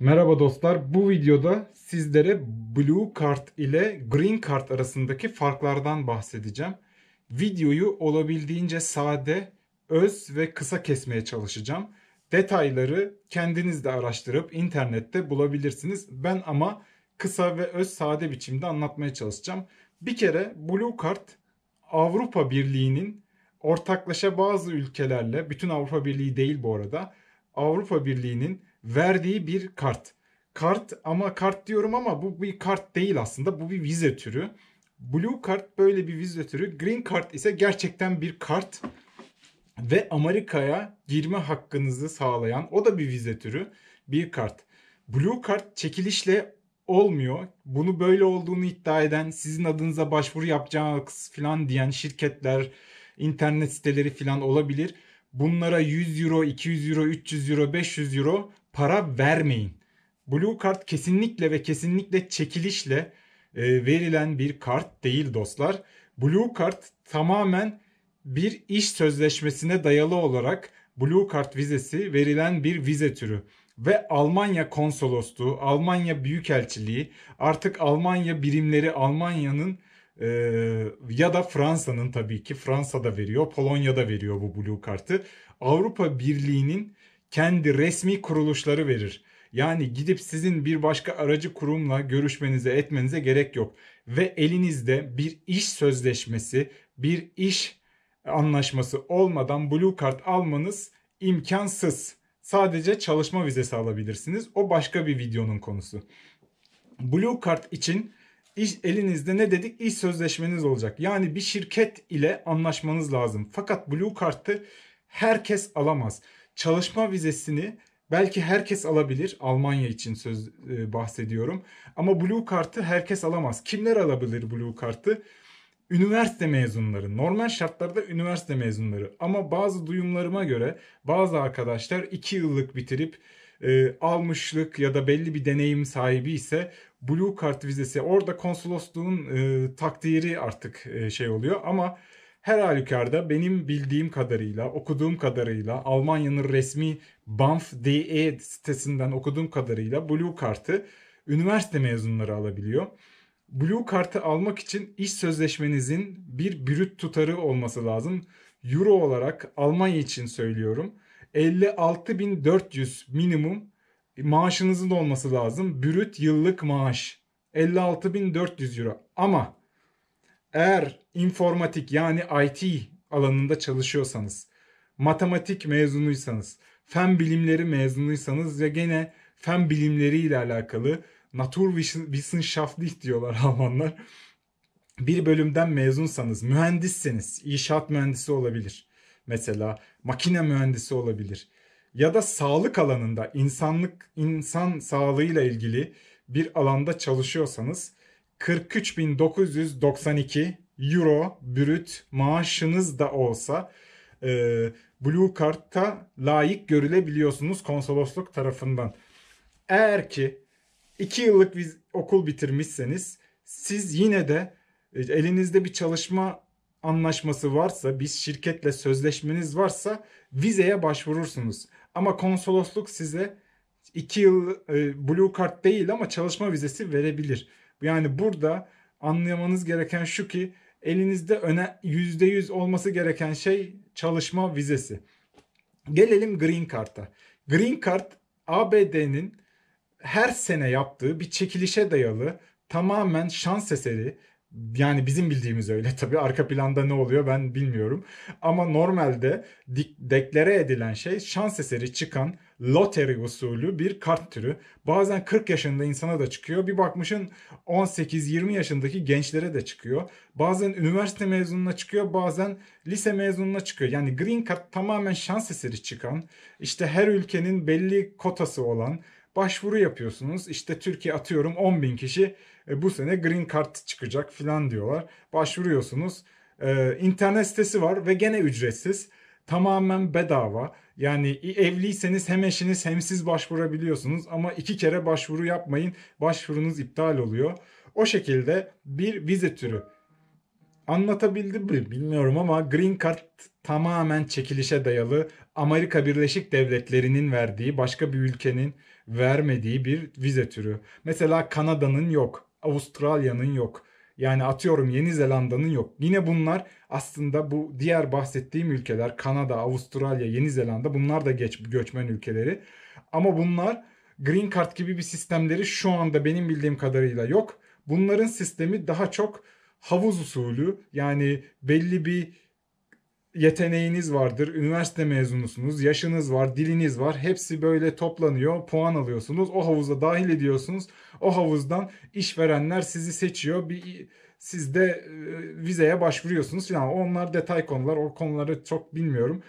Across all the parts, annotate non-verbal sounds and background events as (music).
Merhaba dostlar. Bu videoda sizlere Blue Card ile Green Card arasındaki farklardan bahsedeceğim. Videoyu olabildiğince sade, öz ve kısa kesmeye çalışacağım. Detayları kendiniz de araştırıp internette bulabilirsiniz. Ben ama kısa ve öz sade biçimde anlatmaya çalışacağım. Bir kere Blue Card Avrupa Birliği'nin ortaklaşa bazı ülkelerle, bütün Avrupa Birliği değil bu arada, Avrupa Birliği'nin verdiği bir kart. Kart ama kart diyorum ama bu bir kart değil aslında. Bu bir vize türü. Blue kart böyle bir vize türü. Green kart ise gerçekten bir kart ve Amerika'ya girme hakkınızı sağlayan o da bir vize türü bir kart. Blue kart çekilişle olmuyor. Bunu böyle olduğunu iddia eden, sizin adınıza başvuru yapacağız falan diyen şirketler, internet siteleri falan olabilir. Bunlara 100 euro, 200 euro, 300 euro, 500 euro para vermeyin. Blue Card kesinlikle ve kesinlikle çekilişle e, verilen bir kart değil dostlar. Blue Card tamamen bir iş sözleşmesine dayalı olarak Blue Card vizesi verilen bir vize türü ve Almanya konsolosluğu, Almanya Büyükelçiliği artık Almanya birimleri Almanya'nın e, ya da Fransa'nın tabii ki Fransa'da veriyor, Polonya'da veriyor bu blue kartı. Avrupa Birliği'nin kendi resmi kuruluşları verir. Yani gidip sizin bir başka aracı kurumla görüşmenize etmenize gerek yok. Ve elinizde bir iş sözleşmesi, bir iş anlaşması olmadan Blue Card almanız imkansız. Sadece çalışma vizesi alabilirsiniz. O başka bir videonun konusu. Blue Card için iş, elinizde ne dedik? İş sözleşmeniz olacak. Yani bir şirket ile anlaşmanız lazım. Fakat Blue Card'ı herkes alamaz çalışma vizesini belki herkes alabilir. Almanya için söz e, bahsediyorum. Ama blue kartı herkes alamaz. Kimler alabilir blue kartı? Üniversite mezunları, normal şartlarda üniversite mezunları ama bazı duyumlarıma göre bazı arkadaşlar 2 yıllık bitirip e, almışlık ya da belli bir deneyim sahibi ise Blue kart vizesi orada konsolosluğun e, takdiri artık e, şey oluyor ama her halükarda benim bildiğim kadarıyla, okuduğum kadarıyla Almanya'nın resmi BAMF.de sitesinden okuduğum kadarıyla Blue Kart'ı üniversite mezunları alabiliyor. Blue Kart'ı almak için iş sözleşmenizin bir brüt tutarı olması lazım. Euro olarak Almanya için söylüyorum. 56.400 minimum maaşınızın olması lazım. Brüt yıllık maaş. 56.400 euro. Ama eğer informatik yani IT alanında çalışıyorsanız, matematik mezunuysanız, fen bilimleri mezunuysanız ya gene fen bilimleri ile alakalı Naturwissenschaftlich diyorlar (laughs) Almanlar. Bir bölümden mezunsanız, mühendisseniz, inşaat mühendisi olabilir. Mesela makine mühendisi olabilir. Ya da sağlık alanında, insanlık, insan sağlığıyla ilgili bir alanda çalışıyorsanız 43.992 euro brüt maaşınız da olsa e, Blue Card'ta layık görülebiliyorsunuz konsolosluk tarafından. Eğer ki 2 yıllık viz, okul bitirmişseniz siz yine de e, elinizde bir çalışma anlaşması varsa, biz şirketle sözleşmeniz varsa vizeye başvurursunuz. Ama konsolosluk size 2 yıl e, Blue Card değil ama çalışma vizesi verebilir. Yani burada anlamanız gereken şu ki elinizde öne %100 olması gereken şey çalışma vizesi. Gelelim Green Card'a. Green Card ABD'nin her sene yaptığı bir çekilişe dayalı tamamen şans eseri yani bizim bildiğimiz öyle tabii arka planda ne oluyor ben bilmiyorum. Ama normalde deklare edilen şey şans eseri çıkan loteri usulü bir kart türü. Bazen 40 yaşında insana da çıkıyor. Bir bakmışın 18-20 yaşındaki gençlere de çıkıyor. Bazen üniversite mezununa çıkıyor, bazen lise mezununa çıkıyor. Yani green card tamamen şans eseri çıkan, işte her ülkenin belli kotası olan başvuru yapıyorsunuz. İşte Türkiye atıyorum 10 bin kişi e, bu sene green card çıkacak filan diyorlar. Başvuruyorsunuz. E, internet sitesi var ve gene ücretsiz. Tamamen bedava. Yani evliyseniz hem eşiniz hem siz başvurabiliyorsunuz ama iki kere başvuru yapmayın. Başvurunuz iptal oluyor. O şekilde bir vize türü. Anlatabildim mi bilmiyorum ama Green Card tamamen çekilişe dayalı Amerika Birleşik Devletleri'nin verdiği başka bir ülkenin vermediği bir vize türü. Mesela Kanada'nın yok, Avustralya'nın yok. Yani atıyorum Yeni Zelanda'nın yok. Yine bunlar aslında bu diğer bahsettiğim ülkeler Kanada, Avustralya, Yeni Zelanda bunlar da geç, göçmen ülkeleri. Ama bunlar Green Card gibi bir sistemleri şu anda benim bildiğim kadarıyla yok. Bunların sistemi daha çok havuz usulü yani belli bir yeteneğiniz vardır, üniversite mezunusunuz, yaşınız var, diliniz var. Hepsi böyle toplanıyor, puan alıyorsunuz. O havuza dahil ediyorsunuz. O havuzdan işverenler sizi seçiyor. Bir siz de e, vizeye başvuruyorsunuz falan. Onlar detay konular. O konuları çok bilmiyorum.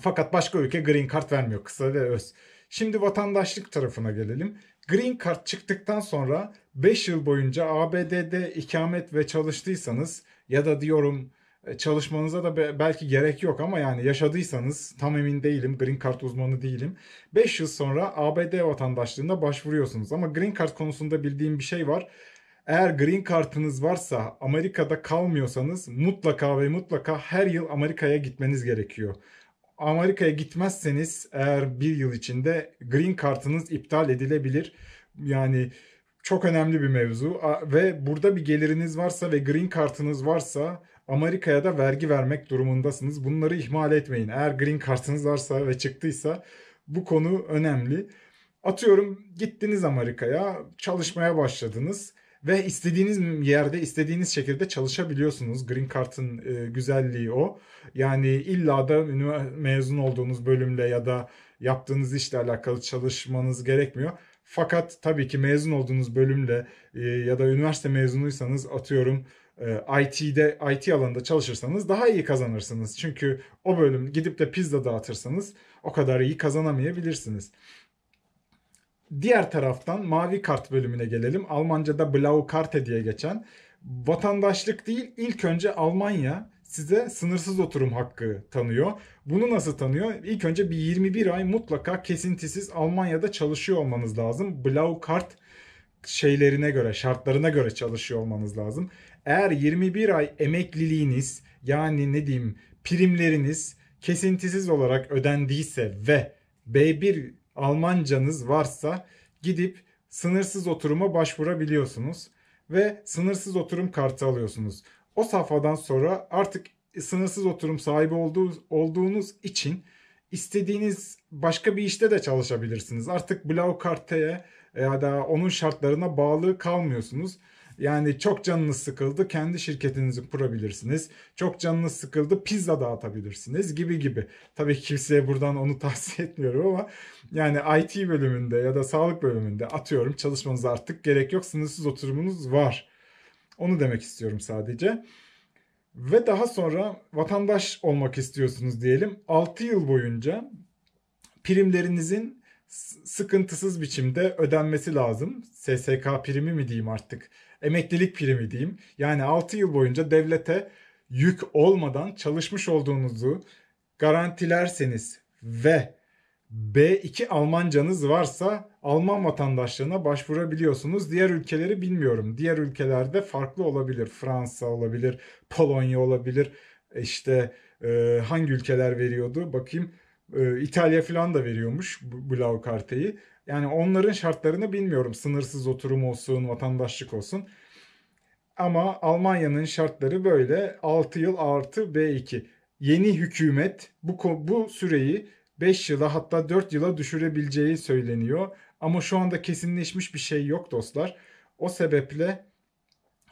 Fakat başka ülke green card vermiyor kısa ve öz. Şimdi vatandaşlık tarafına gelelim. Green Card çıktıktan sonra 5 yıl boyunca ABD'de ikamet ve çalıştıysanız ya da diyorum e, çalışmanıza da belki gerek yok ama yani yaşadıysanız tam emin değilim green card uzmanı değilim. 5 yıl sonra ABD vatandaşlığına başvuruyorsunuz ama green card konusunda bildiğim bir şey var. Eğer green kartınız varsa Amerika'da kalmıyorsanız mutlaka ve mutlaka her yıl Amerika'ya gitmeniz gerekiyor. Amerika'ya gitmezseniz eğer bir yıl içinde green kartınız iptal edilebilir. Yani çok önemli bir mevzu ve burada bir geliriniz varsa ve green kartınız varsa Amerika'ya da vergi vermek durumundasınız. Bunları ihmal etmeyin. Eğer green kartınız varsa ve çıktıysa bu konu önemli. Atıyorum gittiniz Amerika'ya, çalışmaya başladınız ve istediğiniz yerde istediğiniz şekilde çalışabiliyorsunuz. Green Kartın e, güzelliği o. Yani illa da mezun olduğunuz bölümle ya da yaptığınız işle alakalı çalışmanız gerekmiyor fakat tabii ki mezun olduğunuz bölümle e, ya da üniversite mezunuysanız atıyorum e, IT'de IT alanında çalışırsanız daha iyi kazanırsınız. Çünkü o bölüm gidip de pizza dağıtırsanız o kadar iyi kazanamayabilirsiniz. Diğer taraftan mavi kart bölümüne gelelim. Almanca'da Blaue Karte diye geçen vatandaşlık değil ilk önce Almanya size sınırsız oturum hakkı tanıyor. Bunu nasıl tanıyor? İlk önce bir 21 ay mutlaka kesintisiz Almanya'da çalışıyor olmanız lazım. Blau kart şeylerine göre, şartlarına göre çalışıyor olmanız lazım. Eğer 21 ay emekliliğiniz yani ne diyeyim primleriniz kesintisiz olarak ödendiyse ve B1 Almancanız varsa gidip sınırsız oturuma başvurabiliyorsunuz ve sınırsız oturum kartı alıyorsunuz. O safhadan sonra artık sınırsız oturum sahibi olduğu, olduğunuz için istediğiniz başka bir işte de çalışabilirsiniz. Artık Blau Karte'ye ya da onun şartlarına bağlı kalmıyorsunuz. Yani çok canınız sıkıldı kendi şirketinizi kurabilirsiniz. Çok canınız sıkıldı pizza dağıtabilirsiniz gibi gibi. Tabii kimseye buradan onu (laughs) tavsiye etmiyorum ama yani IT bölümünde ya da sağlık bölümünde atıyorum çalışmanız artık gerek yok. Sınırsız oturumunuz var. Onu demek istiyorum sadece. Ve daha sonra vatandaş olmak istiyorsunuz diyelim. 6 yıl boyunca primlerinizin sıkıntısız biçimde ödenmesi lazım. SSK primi mi diyeyim artık? Emeklilik primi diyeyim. Yani 6 yıl boyunca devlete yük olmadan çalışmış olduğunuzu garantilerseniz ve B2 Almancanız varsa Alman vatandaşlığına başvurabiliyorsunuz. Diğer ülkeleri bilmiyorum. Diğer ülkelerde farklı olabilir. Fransa olabilir, Polonya olabilir. İşte e, hangi ülkeler veriyordu? Bakayım. E, İtalya falan da veriyormuş bu Blau kartayı. Yani onların şartlarını bilmiyorum. Sınırsız oturum olsun, vatandaşlık olsun. Ama Almanya'nın şartları böyle 6 yıl artı B2. Yeni hükümet bu bu süreyi 5 yıla hatta 4 yıla düşürebileceği söyleniyor. Ama şu anda kesinleşmiş bir şey yok dostlar. O sebeple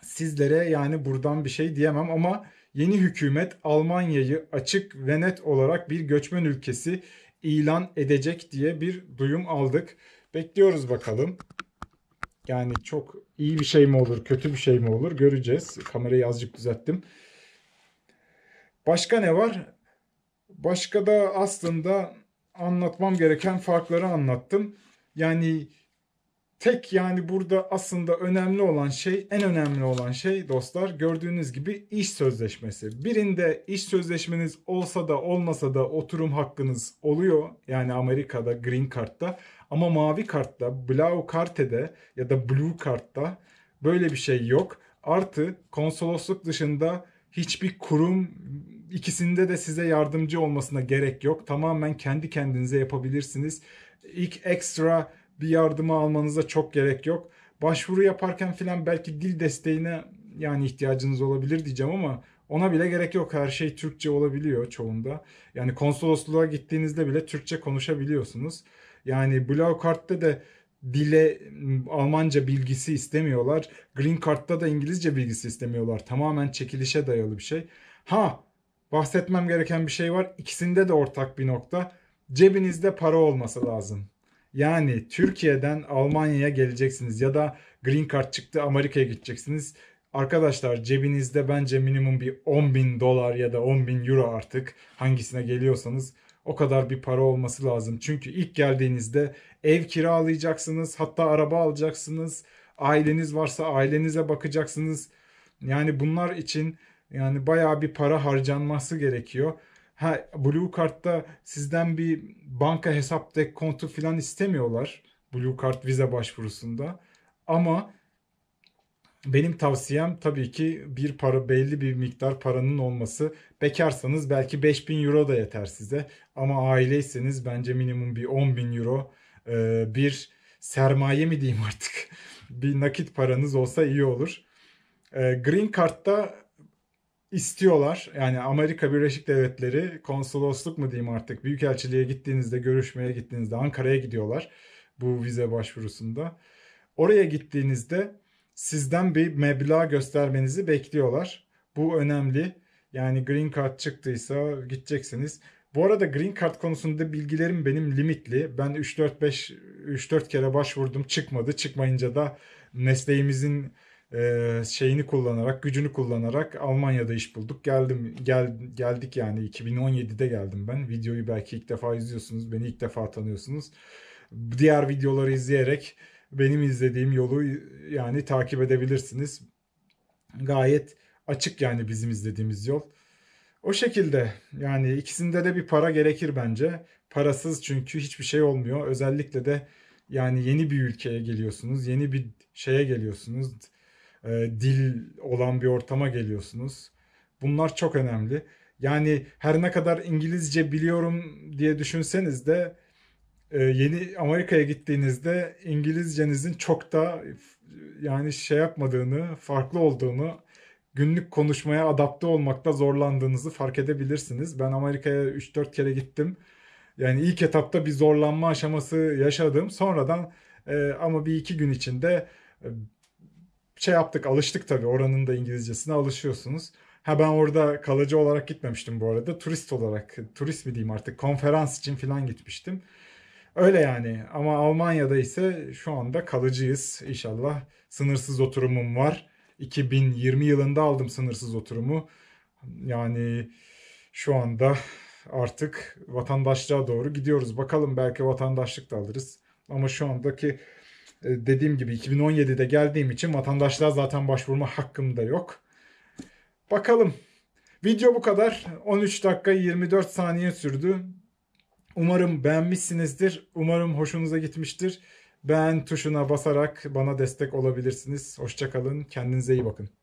sizlere yani buradan bir şey diyemem ama yeni hükümet Almanya'yı açık ve net olarak bir göçmen ülkesi ilan edecek diye bir duyum aldık. Bekliyoruz bakalım. Yani çok iyi bir şey mi olur, kötü bir şey mi olur göreceğiz. Kamerayı azıcık düzelttim. Başka ne var? Başka da aslında anlatmam gereken farkları anlattım. Yani tek yani burada aslında önemli olan şey, en önemli olan şey dostlar gördüğünüz gibi iş sözleşmesi. Birinde iş sözleşmeniz olsa da olmasa da oturum hakkınız oluyor. Yani Amerika'da Green Card'da ama mavi kartta, blau kartede ya da blue kartta böyle bir şey yok. Artı konsolosluk dışında hiçbir kurum ikisinde de size yardımcı olmasına gerek yok. Tamamen kendi kendinize yapabilirsiniz. İlk ekstra bir yardımı almanıza çok gerek yok. Başvuru yaparken filan belki dil desteğine yani ihtiyacınız olabilir diyeceğim ama ona bile gerek yok. Her şey Türkçe olabiliyor çoğunda. Yani konsolosluğa gittiğinizde bile Türkçe konuşabiliyorsunuz. Yani Blau Kart'ta da dile Almanca bilgisi istemiyorlar. Green Card'ta da İngilizce bilgisi istemiyorlar. Tamamen çekilişe dayalı bir şey. Ha bahsetmem gereken bir şey var. İkisinde de ortak bir nokta. Cebinizde para olması lazım. Yani Türkiye'den Almanya'ya geleceksiniz ya da green card çıktı Amerika'ya gideceksiniz. Arkadaşlar cebinizde bence minimum bir 10 bin dolar ya da 10 bin euro artık hangisine geliyorsanız o kadar bir para olması lazım. Çünkü ilk geldiğinizde ev kiralayacaksınız hatta araba alacaksınız. Aileniz varsa ailenize bakacaksınız. Yani bunlar için yani bayağı bir para harcanması gerekiyor. Ha, Blue Card'da sizden bir banka hesap tek kontu falan istemiyorlar. Blue Card vize başvurusunda. Ama benim tavsiyem tabii ki bir para belli bir miktar paranın olması. Bekarsanız belki 5000 euro da yeter size. Ama aileyseniz bence minimum bir 10 bin euro e, bir sermaye mi diyeyim (laughs) artık bir nakit paranız olsa iyi olur. E, Green Card'da istiyorlar. Yani Amerika Birleşik Devletleri konsolosluk mu diyeyim artık büyükelçiliğe gittiğinizde görüşmeye gittiğinizde Ankara'ya gidiyorlar bu vize başvurusunda. Oraya gittiğinizde sizden bir meblağ göstermenizi bekliyorlar. Bu önemli. Yani green card çıktıysa gideceksiniz. Bu arada green card konusunda bilgilerim benim limitli. Ben 3-4-5 3-4 kere başvurdum çıkmadı. Çıkmayınca da mesleğimizin e, şeyini kullanarak, gücünü kullanarak Almanya'da iş bulduk. Geldim, gel, geldik yani 2017'de geldim ben. Videoyu belki ilk defa izliyorsunuz, beni ilk defa tanıyorsunuz. Diğer videoları izleyerek benim izlediğim yolu yani takip edebilirsiniz. Gayet açık yani bizim izlediğimiz yol. O şekilde yani ikisinde de bir para gerekir bence. Parasız çünkü hiçbir şey olmuyor. Özellikle de yani yeni bir ülkeye geliyorsunuz, yeni bir şeye geliyorsunuz e, dil olan bir ortama geliyorsunuz. Bunlar çok önemli. Yani her ne kadar İngilizce biliyorum diye düşünseniz de e, yeni Amerika'ya gittiğinizde İngilizcenizin çok da yani şey yapmadığını, farklı olduğunu, günlük konuşmaya adapte olmakta zorlandığınızı fark edebilirsiniz. Ben Amerika'ya 3-4 kere gittim. Yani ilk etapta bir zorlanma aşaması yaşadım. Sonradan e, ama bir iki gün içinde e, şey yaptık alıştık tabii oranın da İngilizcesine alışıyorsunuz. Ha ben orada kalıcı olarak gitmemiştim bu arada. Turist olarak, turist mi diyeyim artık konferans için falan gitmiştim. Öyle yani ama Almanya'da ise şu anda kalıcıyız inşallah. Sınırsız oturumum var. 2020 yılında aldım sınırsız oturumu. Yani şu anda artık vatandaşlığa doğru gidiyoruz. Bakalım belki vatandaşlık da alırız. Ama şu andaki e, dediğim gibi 2017'de geldiğim için vatandaşlığa zaten başvurma hakkım da yok. Bakalım. Video bu kadar. 13 dakika 24 saniye sürdü. Umarım beğenmişsinizdir. Umarım hoşunuza gitmiştir. Beğen tuşuna basarak bana destek olabilirsiniz. Hoşçakalın. Kendinize iyi bakın.